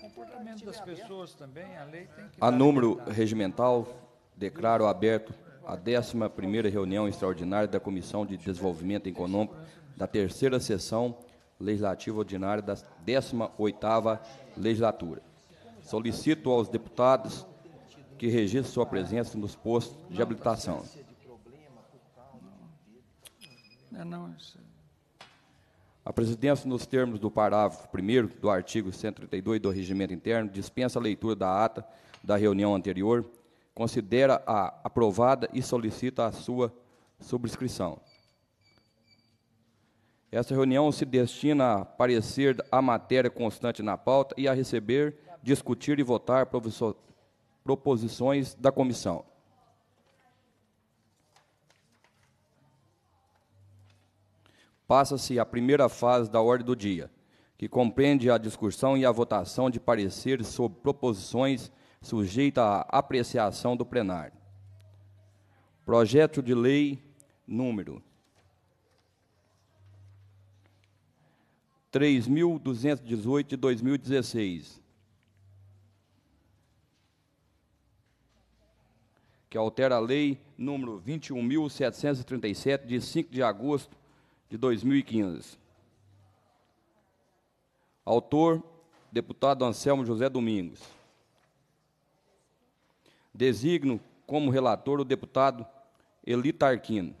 comportamento das pessoas também, a lei tem que. A número regimental, declaro aberto a 11 reunião extraordinária da Comissão de Desenvolvimento Econômico da terceira sessão legislativa ordinária da 18ª legislatura. Solicito aos deputados que registrem sua presença nos postos de habilitação. Não, não, isso... É a presidência, nos termos do parágrafo 1 do artigo 132 do Regimento Interno, dispensa a leitura da ata da reunião anterior, considera a aprovada e solicita a sua subscrição. Esta reunião se destina a parecer a matéria constante na pauta e a receber, discutir e votar proposições da comissão. passa-se a primeira fase da ordem do dia, que compreende a discussão e a votação de pareceres sobre proposições sujeita à apreciação do plenário. Projeto de lei número 3.218 de 2016, que altera a lei número 21.737, de 5 de agosto de 2015. Autor, deputado Anselmo José Domingos. Designo como relator o deputado Eli Tarquino,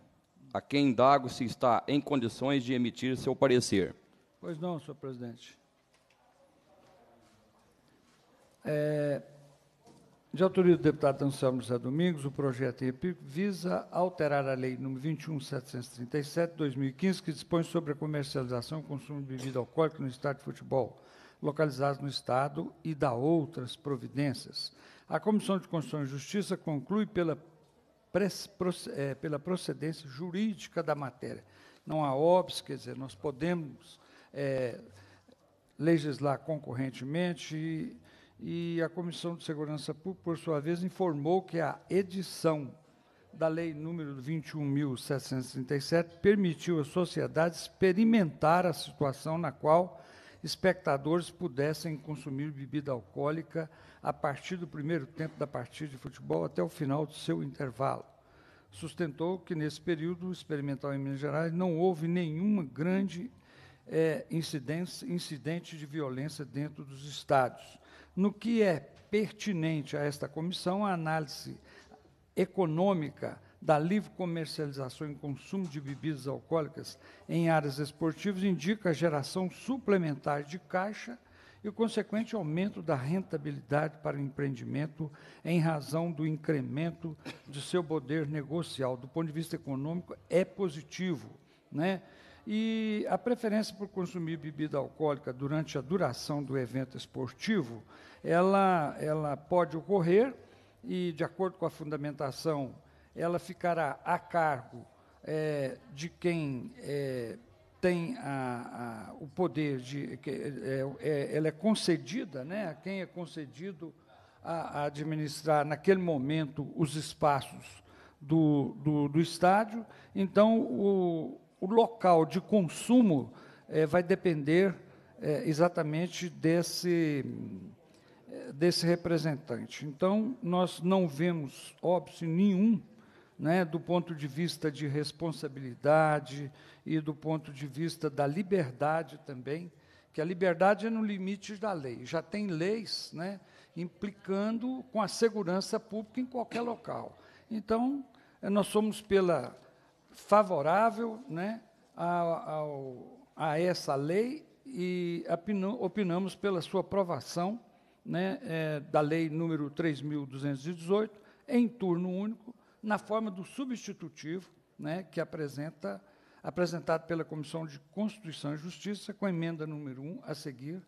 a quem indago se está em condições de emitir seu parecer. Pois não, senhor presidente. É, de autoria do deputado Anselmo José Domingos, o projeto em EPIC visa alterar a Lei nº 21737, 2015, que dispõe sobre a comercialização e consumo de bebida alcoólica no estádio de futebol, localizados no Estado, e dá outras providências. A Comissão de Constituição e Justiça conclui pela, é, pela procedência jurídica da matéria. Não há óbvio, quer dizer, nós podemos é, legislar concorrentemente e e a Comissão de Segurança Pública, por sua vez, informou que a edição da Lei número 21.737 permitiu à sociedade experimentar a situação na qual espectadores pudessem consumir bebida alcoólica a partir do primeiro tempo da partida de futebol até o final do seu intervalo. Sustentou que, nesse período experimental em Minas Gerais, não houve nenhuma grande é, incidente de violência dentro dos estádios. No que é pertinente a esta comissão, a análise econômica da livre comercialização e consumo de bebidas alcoólicas em áreas esportivas indica a geração suplementar de caixa e o consequente aumento da rentabilidade para o empreendimento em razão do incremento de seu poder negocial. Do ponto de vista econômico, é positivo. Né? E a preferência por consumir bebida alcoólica durante a duração do evento esportivo, ela, ela pode ocorrer e, de acordo com a fundamentação, ela ficará a cargo é, de quem é, tem a, a, o poder de. Que, é, é ela é concedida, né, a quem é concedido a, a administrar, naquele momento, os espaços do, do, do estádio. Então, o, o local de consumo é, vai depender é, exatamente desse, desse representante. Então, nós não vemos óbice nenhum né, do ponto de vista de responsabilidade e do ponto de vista da liberdade também, que a liberdade é no limite da lei. Já tem leis né, implicando com a segurança pública em qualquer local. Então, eh, nós somos pela favorável né, a, a, a essa lei e opinamos pela sua aprovação né, é, da lei número 3.218, em turno único, na forma do substitutivo, né, que apresenta, apresentado pela Comissão de Constituição e Justiça, com a emenda número 1 a seguir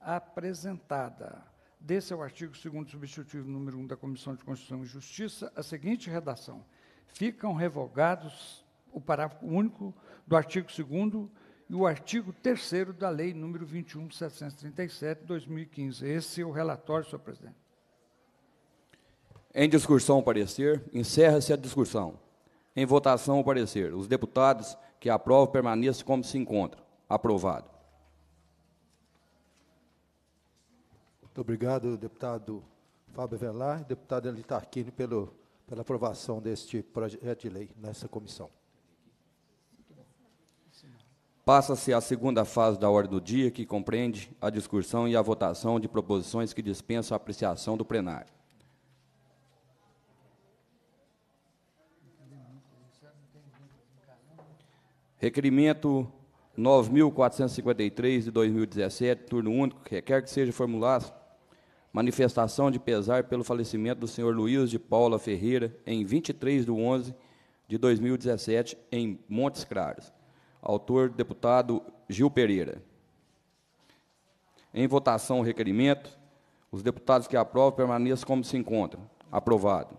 apresentada. Desse é o artigo 2 substitutivo número 1 da Comissão de Constituição e Justiça, a seguinte redação. Ficam revogados o parágrafo único do artigo 2 e o artigo 3 da Lei número 21737, 2015. Esse é o relatório, senhor presidente. Em discussão o parecer, encerra-se a discussão. Em votação o parecer, os deputados que aprovam permaneçam como se encontram. Aprovado. Muito obrigado, deputado Fábio Velar e deputado Elitarquini pelo pela aprovação deste projeto de lei nessa comissão. Passa-se à segunda fase da ordem do dia, que compreende a discussão e a votação de proposições que dispensam a apreciação do plenário. Requerimento 9.453 de 2017, turno único, requer que seja formulado manifestação de pesar pelo falecimento do senhor Luiz de Paula Ferreira em 23 de 11 de 2017, em Montes Claros. Autor, deputado Gil Pereira. Em votação o requerimento, os deputados que aprovam permaneçam como se encontram. Aprovado.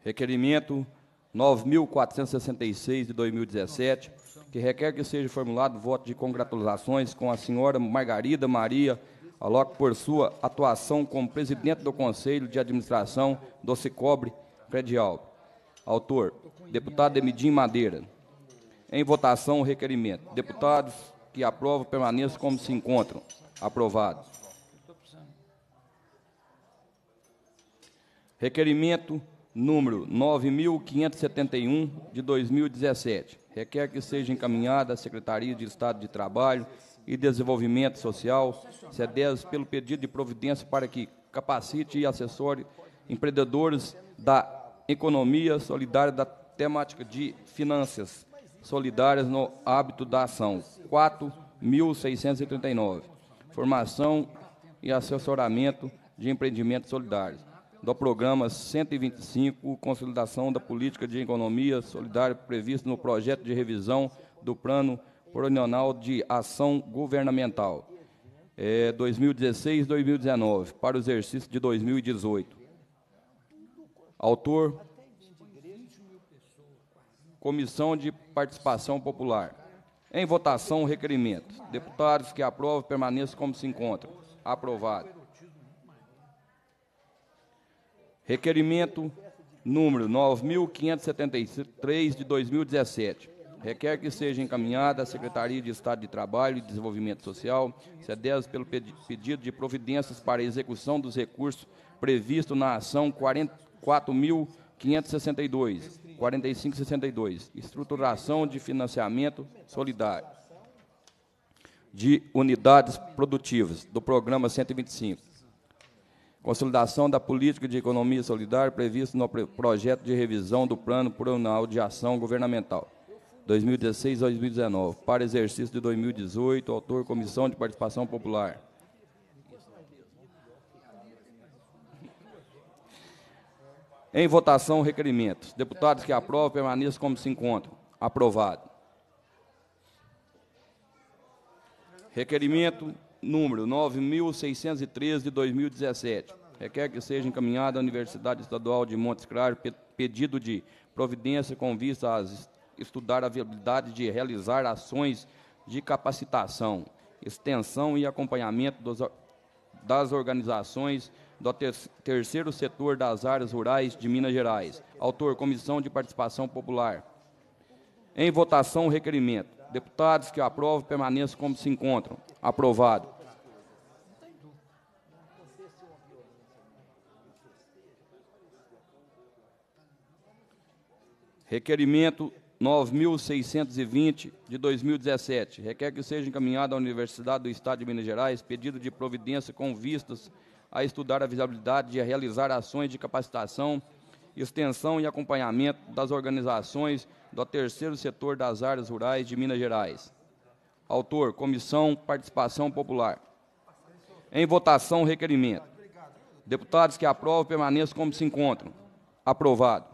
Requerimento 9.466 de 2017, que requer que seja formulado voto de congratulações com a senhora Margarida Maria Aloco por sua atuação como presidente do Conselho de Administração do Cicobre Credial. Autor, deputado Emidim Madeira. Em votação, o requerimento. Deputados que aprovam permaneçam como se encontram. Aprovado. Requerimento número 9571 de 2017. Requer que seja encaminhada à Secretaria de Estado de Trabalho e Desenvolvimento Social, CEDES, pelo pedido de providência para que capacite e assessore empreendedores da economia solidária da temática de finanças solidárias no hábito da ação. 4.639. Formação e assessoramento de empreendimentos solidários do programa 125, Consolidação da Política de Economia Solidária, previsto no projeto de revisão do Plano Plurianual de Ação Governamental é, 2016-2019, para o exercício de 2018. Autor, Comissão de Participação Popular. Em votação, o requerimento. Deputados que aprovam permaneçam como se encontram. Aprovado. Requerimento número 9.573 de 2017. Requer que seja encaminhada à Secretaria de Estado de Trabalho e Desenvolvimento Social, CEDES, pelo pedido de providências para execução dos recursos previstos na ação 44.562, 4562, estruturação de financiamento solidário de unidades produtivas do programa 125 Consolidação da política de economia solidária prevista no projeto de revisão do Plano Plurianual de Ação Governamental 2016-2019 para exercício de 2018, autor Comissão de Participação Popular. Em votação, requerimentos. Deputados que aprovam, permaneçam como se encontram. Aprovado. Requerimento número 9613 de 2017. Requer que seja encaminhada à Universidade Estadual de Montes Claros pedido de providência com vista a estudar a viabilidade de realizar ações de capacitação, extensão e acompanhamento dos, das organizações do terceiro setor das áreas rurais de Minas Gerais. Autor, Comissão de Participação Popular. Em votação, requerimento. Deputados que aprovam permaneçam como se encontram. Aprovado. Requerimento 9620 de 2017. Requer que seja encaminhado à Universidade do Estado de Minas Gerais pedido de providência com vistas a estudar a visibilidade de realizar ações de capacitação, extensão e acompanhamento das organizações do terceiro setor das áreas rurais de Minas Gerais. Autor: Comissão Participação Popular. Em votação, requerimento. Deputados que aprovam permaneçam como se encontram. Aprovado.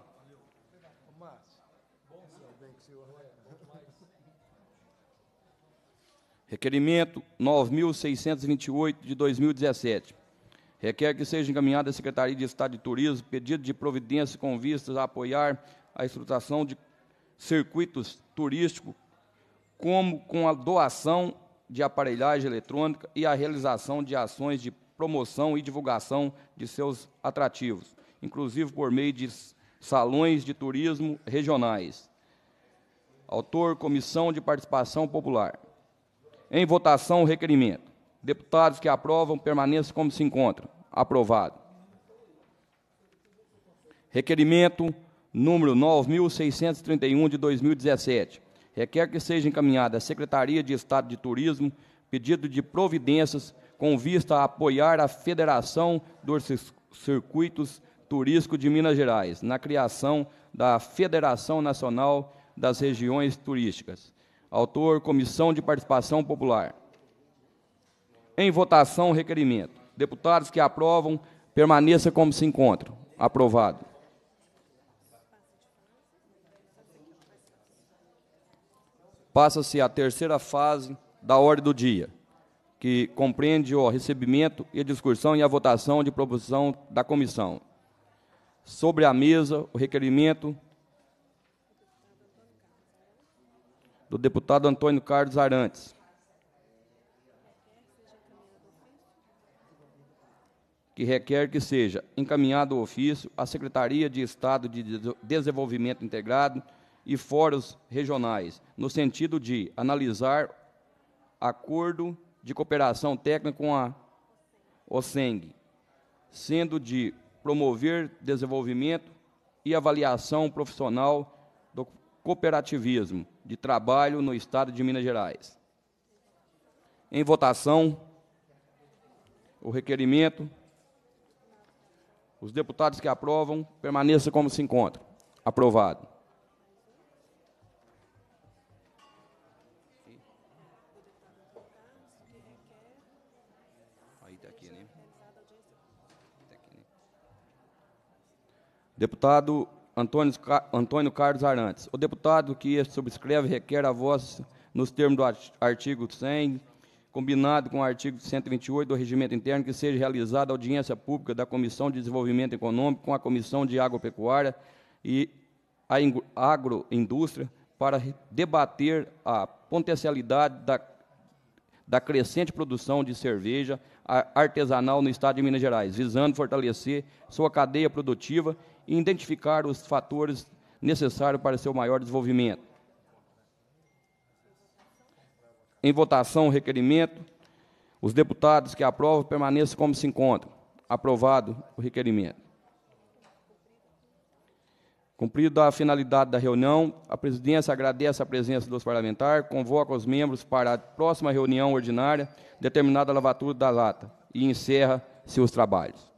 Requerimento 9.628 de 2017. Requer que seja encaminhada à Secretaria de Estado de Turismo pedido de providência com vistas a apoiar a estruturação de circuitos turísticos, como com a doação de aparelhagem eletrônica e a realização de ações de promoção e divulgação de seus atrativos, inclusive por meio de salões de turismo regionais. Autor Comissão de Participação Popular. Em votação o requerimento. Deputados que aprovam, permaneçam como se encontram. Aprovado. Requerimento número 9631 de 2017. Requer que seja encaminhada à Secretaria de Estado de Turismo pedido de providências com vista a apoiar a Federação dos Circuitos Turísticos de Minas Gerais na criação da Federação Nacional das Regiões Turísticas Autor, Comissão de Participação Popular. Em votação, requerimento. Deputados que aprovam, permaneça como se encontram. Aprovado. Passa-se a terceira fase da ordem do dia, que compreende o recebimento e a discussão e a votação de proposição da comissão. Sobre a mesa, o requerimento do deputado Antônio Carlos Arantes. Que requer que seja encaminhado o ofício à Secretaria de Estado de Desenvolvimento Integrado e fóruns regionais, no sentido de analisar acordo de cooperação técnica com a OSENG, sendo de promover desenvolvimento e avaliação profissional cooperativismo de trabalho no Estado de Minas Gerais. Em votação, o requerimento. Os deputados que aprovam permaneçam como se encontram. Aprovado. Tá né? tá né? Deputado Antônio, Antônio Carlos Arantes. O deputado que subscreve requer a voz nos termos do artigo 100, combinado com o artigo 128 do Regimento Interno, que seja realizada audiência pública da Comissão de Desenvolvimento Econômico com a Comissão de Agropecuária e Agroindústria para debater a potencialidade da da crescente produção de cerveja artesanal no estado de Minas Gerais, visando fortalecer sua cadeia produtiva e identificar os fatores necessários para seu maior desenvolvimento. Em votação, o requerimento. Os deputados que aprovam permaneçam como se encontram. Aprovado o requerimento. Cumprida a finalidade da reunião, a presidência agradece a presença dos parlamentares, convoca os membros para a próxima reunião ordinária, determinada a lavatura da lata, e encerra seus trabalhos.